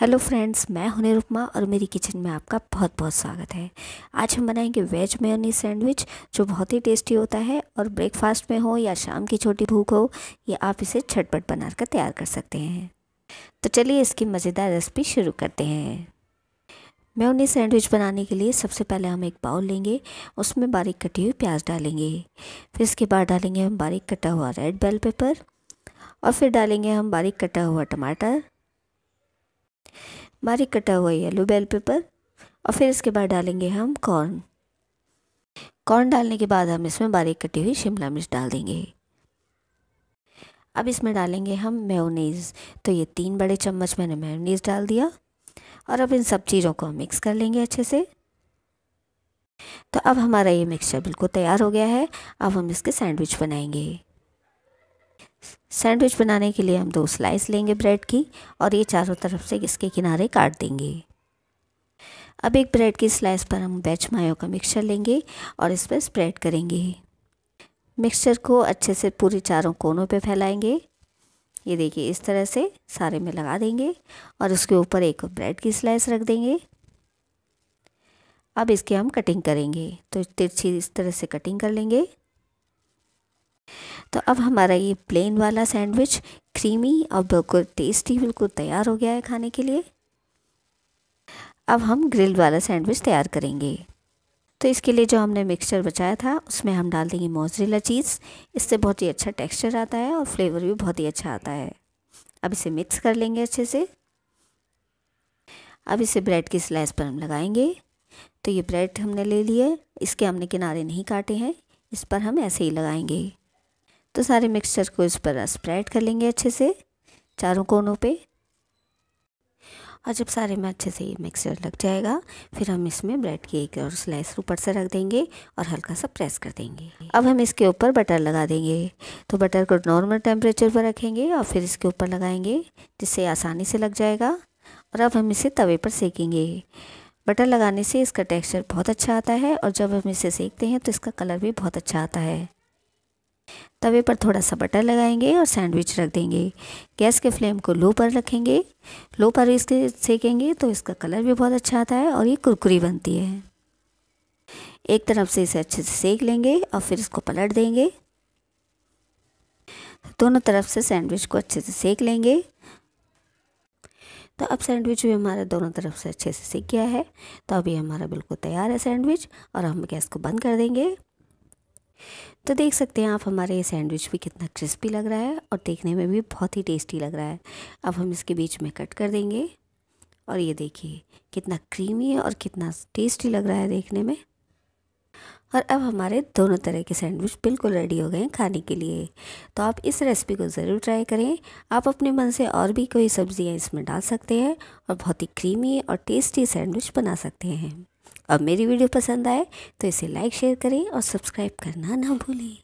hello friends मैं हूं रुपमा और मेरी किचन में आपका बहुत बहुत स्वागत है आज हम बनाएंगे वेज मेयोनी सैंडविच जो बहुत ही टेस्टी होता है और ब्रेकफास्ट में हो या शाम की छोटी भूख हो या आप इसे छटपट बनाकर तैयार कर सकते हैं तो चलिए इसकी मज़ेदार रेसिपी शुरू करते हैं मेयोनी सैंडविच बनाने के लिए सबसे पहले हम एक बाउल लेंगे उसमें बारीक कटी हुई प्याज डालेंगे फिर इसके बाद डालेंगे हम बारीक कटा हुआ रेड बेल पेपर और फिर डालेंगे हम बारीक कटा हुआ टमाटर बारीक कटा हुआ येलो बेल पेपर और फिर इसके बाद डालेंगे हम कॉर्न कॉर्न डालने के बाद हम इसमें बारीक कटी हुई शिमला मिर्च डाल देंगे अब इसमें डालेंगे हम मेयोनीज़ तो ये तीन बड़े चम्मच मैंने मेयोनीज़ डाल दिया और अब इन सब चीज़ों को हम मिक्स कर लेंगे अच्छे से तो अब हमारा ये मिक्सचर बिल्कुल तैयार हो गया है अब हम इसके सैंडविच बनाएंगे सैंडविच बनाने के लिए हम दो स्लाइस लेंगे ब्रेड की और ये चारों तरफ से इसके किनारे काट देंगे अब एक ब्रेड की स्लाइस पर हम वेज मायो का मिक्सचर लेंगे और इस पर स्प्रेड करेंगे मिक्सचर को अच्छे से पूरी चारों कोनों पे फैलाएंगे ये देखिए इस तरह से सारे में लगा देंगे और उसके ऊपर एक ब्रेड की स्लाइस रख देंगे अब इसकी हम कटिंग करेंगे तो तिरछी इस तरह से कटिंग कर लेंगे तो अब हमारा ये प्लेन वाला सैंडविच क्रीमी और बिल्कुल टेस्टी बिल्कुल तैयार हो गया है खाने के लिए अब हम ग्रिल वाला सैंडविच तैयार करेंगे तो इसके लिए जो हमने मिक्सचर बचाया था उसमें हम डाल देंगे मोजरेला चीज़ इससे बहुत ही अच्छा टेक्सचर आता है और फ्लेवर भी बहुत ही अच्छा आता है अब इसे मिक्स कर लेंगे अच्छे से अब इसे ब्रेड की स्लाइस पर हम लगाएंगे तो ये ब्रेड हमने ले लिए इसके हमने किनारे नहीं काटे हैं इस पर हम ऐसे ही लगाएंगे तो सारे मिक्सचर को इस पर स्प्रेड कर लेंगे अच्छे से चारों कोनों पे और जब सारे में अच्छे से ये मिक्सचर लग जाएगा फिर हम इसमें ब्रेड की एक और स्लाइस ऊपर से रख देंगे और हल्का सा प्रेस कर देंगे अब हम इसके ऊपर बटर लगा देंगे तो बटर को नॉर्मल टेम्परेचर पर रखेंगे और फिर इसके ऊपर लगाएंगे जिससे आसानी से लग जाएगा और अब हम इसे तवे पर सेकेंगे बटर लगाने से इसका टेक्सचर बहुत अच्छा आता है और जब हम इसे सेकते हैं तो इसका कलर भी बहुत अच्छा आता है तवे पर थोड़ा सा बटर लगाएंगे और सैंडविच रख देंगे गैस के फ्लेम को लो पर रखेंगे लो पर इसके सेकेंगे तो इसका कलर भी बहुत अच्छा आता है और ये कुरकुरी बनती है एक तरफ से इसे अच्छे से सेक लेंगे और फिर इसको पलट देंगे दोनों तरफ से सैंडविच को अच्छे से सेक लेंगे तो अब सैंडविच भी हमारा दोनों तरफ से अच्छे से सीख गया है तो अभी हमारा बिल्कुल तैयार है सैंडविच और हम गैस को बंद कर देंगे तो देख सकते हैं आप हमारे ये सैंडविच भी कितना क्रिस्पी लग रहा है और देखने में भी बहुत ही टेस्टी लग रहा है अब हम इसके बीच में कट कर देंगे और ये देखिए कितना क्रीमी है और कितना टेस्टी लग रहा है देखने में और अब हमारे दोनों तरह के सैंडविच बिल्कुल रेडी हो गए हैं खाने के लिए तो आप इस रेसिपी को ज़रूर ट्राई करें आप अपने मन से और भी कोई सब्ज़ियाँ इसमें डाल सकते हैं और बहुत ही क्रीमी और टेस्टी सैंडविच बना सकते हैं अब मेरी वीडियो पसंद आए तो इसे लाइक शेयर करें और सब्सक्राइब करना ना भूलें